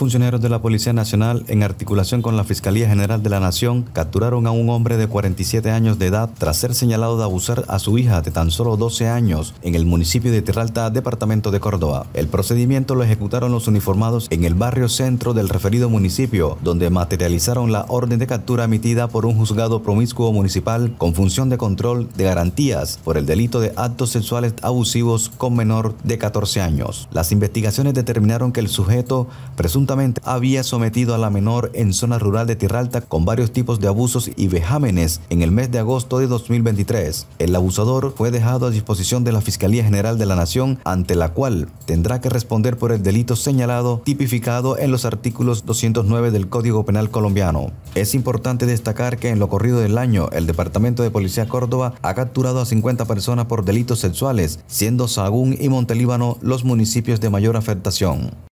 Funcionarios de la Policía Nacional, en articulación con la Fiscalía General de la Nación, capturaron a un hombre de 47 años de edad tras ser señalado de abusar a su hija de tan solo 12 años en el municipio de Terralta, departamento de Córdoba. El procedimiento lo ejecutaron los uniformados en el barrio centro del referido municipio, donde materializaron la orden de captura emitida por un juzgado promiscuo municipal con función de control de garantías por el delito de actos sexuales abusivos con menor de 14 años. Las investigaciones determinaron que el sujeto presunto había sometido a la menor en zona rural de Tirralta con varios tipos de abusos y vejámenes en el mes de agosto de 2023. El abusador fue dejado a disposición de la Fiscalía General de la Nación, ante la cual tendrá que responder por el delito señalado tipificado en los artículos 209 del Código Penal colombiano. Es importante destacar que en lo corrido del año, el Departamento de Policía Córdoba ha capturado a 50 personas por delitos sexuales, siendo Sagún y Montelíbano los municipios de mayor afectación.